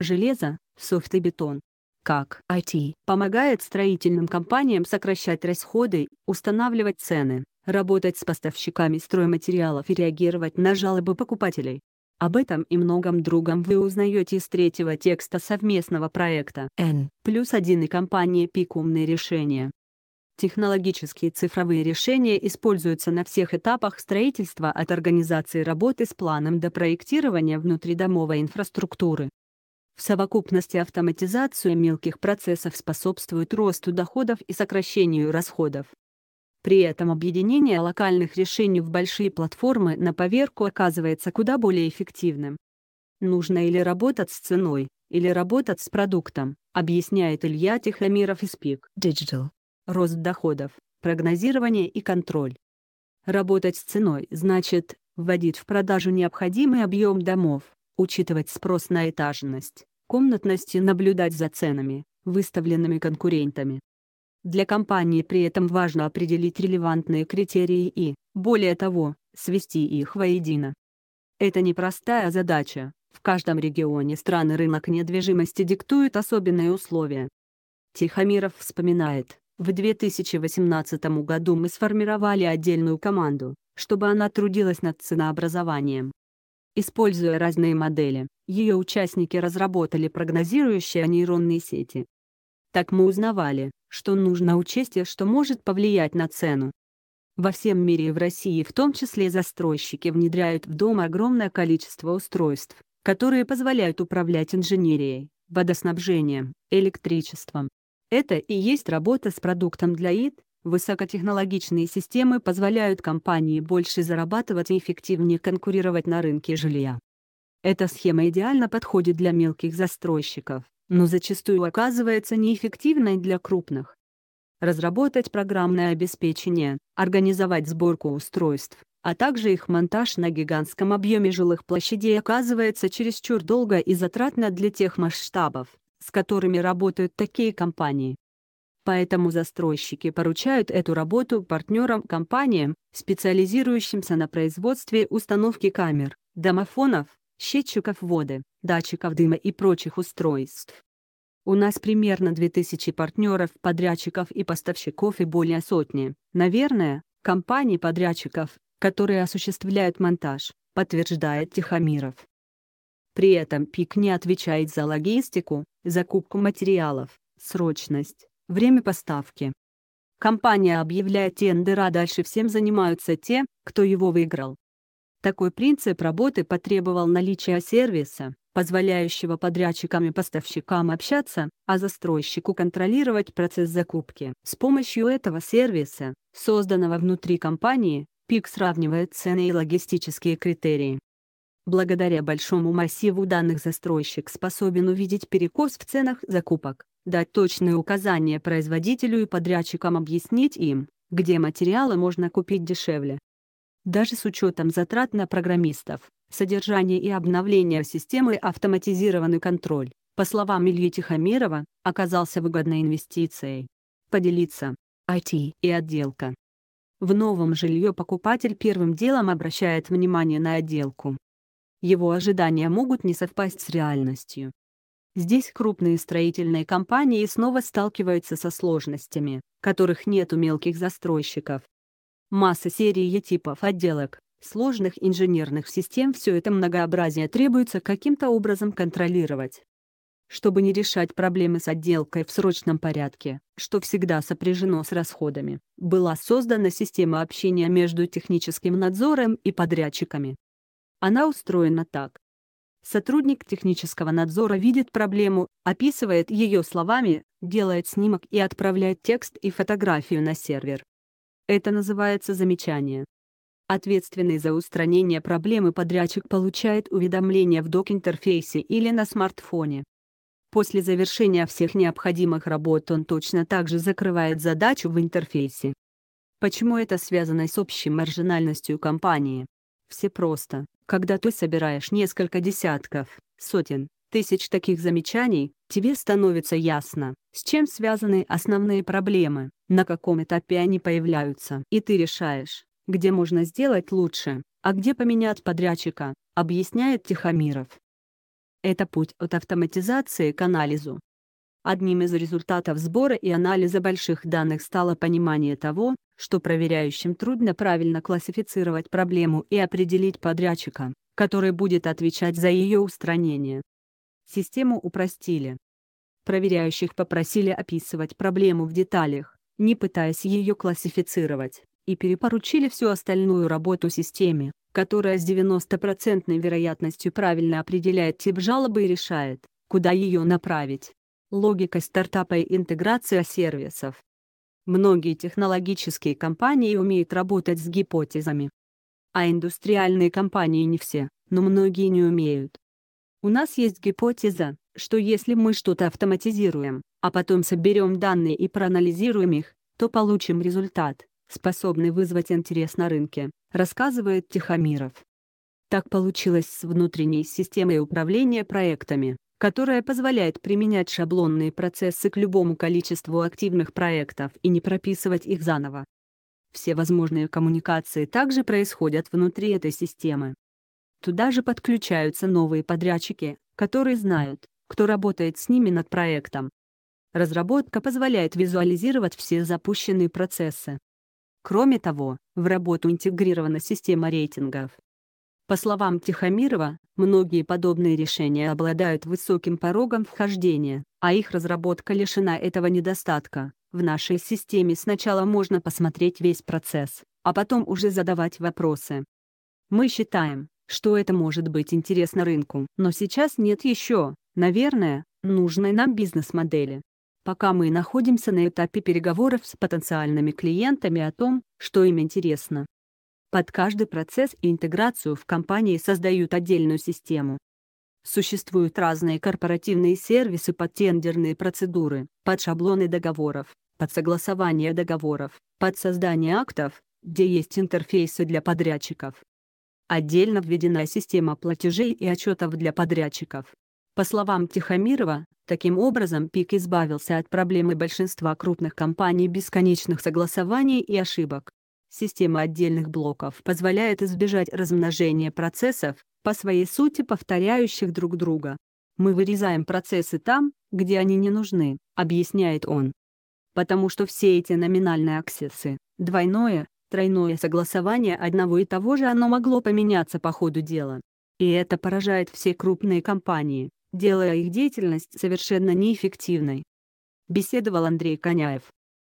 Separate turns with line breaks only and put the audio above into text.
железо, софт и бетон. Как IT помогает строительным компаниям сокращать расходы, устанавливать цены, работать с поставщиками стройматериалов и реагировать на жалобы покупателей. Об этом и многом другом вы узнаете из третьего текста совместного проекта N плюс 1 и компании ПИК «Умные решения». Технологические цифровые решения используются на всех этапах строительства от организации работы с планом до проектирования внутридомовой инфраструктуры. В совокупности автоматизация мелких процессов способствует росту доходов и сокращению расходов. При этом объединение локальных решений в большие платформы на поверку оказывается куда более эффективным. Нужно или работать с ценой, или работать с продуктом, объясняет Илья Тихомиров из ПИК. Digital. Рост доходов, прогнозирование и контроль. Работать с ценой значит вводить в продажу необходимый объем домов, учитывать спрос на этажность, комнатности наблюдать за ценами, выставленными конкурентами. Для компании при этом важно определить релевантные критерии и, более того, свести их воедино. Это непростая задача, в каждом регионе страны рынок недвижимости диктует особенные условия. Тихомиров вспоминает, в 2018 году мы сформировали отдельную команду, чтобы она трудилась над ценообразованием. Используя разные модели, ее участники разработали прогнозирующие нейронные сети. Так мы узнавали, что нужно учесть и что может повлиять на цену. Во всем мире и в России в том числе застройщики внедряют в дом огромное количество устройств, которые позволяют управлять инженерией, водоснабжением, электричеством. Это и есть работа с продуктом для ИД, высокотехнологичные системы позволяют компании больше зарабатывать и эффективнее конкурировать на рынке жилья. Эта схема идеально подходит для мелких застройщиков, но зачастую оказывается неэффективной для крупных. Разработать программное обеспечение, организовать сборку устройств, а также их монтаж на гигантском объеме жилых площадей оказывается чересчур долго и затратно для тех масштабов, с которыми работают такие компании. Поэтому застройщики поручают эту работу партнерам-компаниям, специализирующимся на производстве установки камер, домофонов, счетчиков воды, датчиков дыма и прочих устройств. У нас примерно 2000 партнеров, подрядчиков и поставщиков и более сотни, наверное, компаний-подрядчиков, которые осуществляют монтаж, подтверждает Тихомиров. При этом ПИК не отвечает за логистику, закупку материалов, срочность, время поставки. Компания объявляет тендер, а дальше всем занимаются те, кто его выиграл. Такой принцип работы потребовал наличия сервиса, позволяющего подрядчикам и поставщикам общаться, а застройщику контролировать процесс закупки. С помощью этого сервиса, созданного внутри компании, ПИК сравнивает цены и логистические критерии. Благодаря большому массиву данных застройщик способен увидеть перекос в ценах закупок, дать точные указания производителю и подрядчикам объяснить им, где материалы можно купить дешевле, даже с учетом затрат на программистов, содержание и обновление системы автоматизированный контроль, по словам Ильи Тихомирова, оказался выгодной инвестицией. Поделиться. IT и отделка. В новом жилье покупатель первым делом обращает внимание на отделку. Его ожидания могут не совпасть с реальностью. Здесь крупные строительные компании снова сталкиваются со сложностями, которых нет у мелких застройщиков. Масса серии типов отделок, сложных инженерных систем все это многообразие требуется каким-то образом контролировать. Чтобы не решать проблемы с отделкой в срочном порядке, что всегда сопряжено с расходами, была создана система общения между техническим надзором и подрядчиками. Она устроена так. Сотрудник технического надзора видит проблему, описывает ее словами, делает снимок и отправляет текст и фотографию на сервер. Это называется замечание. Ответственный за устранение проблемы подрядчик получает уведомление в док-интерфейсе или на смартфоне. После завершения всех необходимых работ он точно также закрывает задачу в интерфейсе. Почему это связано с общей маржинальностью компании? Все просто. Когда ты собираешь несколько десятков, сотен, тысяч таких замечаний, тебе становится ясно, с чем связаны основные проблемы, на каком этапе они появляются, и ты решаешь, где можно сделать лучше, а где поменять подрядчика, объясняет Тихомиров. Это путь от автоматизации к анализу. Одним из результатов сбора и анализа больших данных стало понимание того, что проверяющим трудно правильно классифицировать проблему и определить подрядчика, который будет отвечать за ее устранение. Систему упростили. Проверяющих попросили описывать проблему в деталях, не пытаясь ее классифицировать, и перепоручили всю остальную работу системе, которая с 90% вероятностью правильно определяет тип жалобы и решает, куда ее направить. Логика стартапа и интеграция сервисов. Многие технологические компании умеют работать с гипотезами. А индустриальные компании не все, но многие не умеют. У нас есть гипотеза, что если мы что-то автоматизируем, а потом соберем данные и проанализируем их, то получим результат, способный вызвать интерес на рынке, рассказывает Тихомиров. Так получилось с внутренней системой управления проектами, которая позволяет применять шаблонные процессы к любому количеству активных проектов и не прописывать их заново. Все возможные коммуникации также происходят внутри этой системы, Туда же подключаются новые подрядчики, которые знают, кто работает с ними над проектом. Разработка позволяет визуализировать все запущенные процессы. Кроме того, в работу интегрирована система рейтингов. По словам Тихомирова, многие подобные решения обладают высоким порогом вхождения, а их разработка лишена этого недостатка. В нашей системе сначала можно посмотреть весь процесс, а потом уже задавать вопросы. Мы считаем, что это может быть интересно рынку. Но сейчас нет еще, наверное, нужной нам бизнес-модели. Пока мы находимся на этапе переговоров с потенциальными клиентами о том, что им интересно. Под каждый процесс и интеграцию в компании создают отдельную систему. Существуют разные корпоративные сервисы под тендерные процедуры, под шаблоны договоров, под согласование договоров, под создание актов, где есть интерфейсы для подрядчиков, Отдельно введена система платежей и отчетов для подрядчиков. По словам Тихомирова, таким образом ПИК избавился от проблемы большинства крупных компаний бесконечных согласований и ошибок. Система отдельных блоков позволяет избежать размножения процессов, по своей сути повторяющих друг друга. «Мы вырезаем процессы там, где они не нужны», — объясняет он. Потому что все эти номинальные аксессы, двойное, Тройное согласование одного и того же оно могло поменяться по ходу дела. И это поражает все крупные компании, делая их деятельность совершенно неэффективной. Беседовал Андрей Коняев.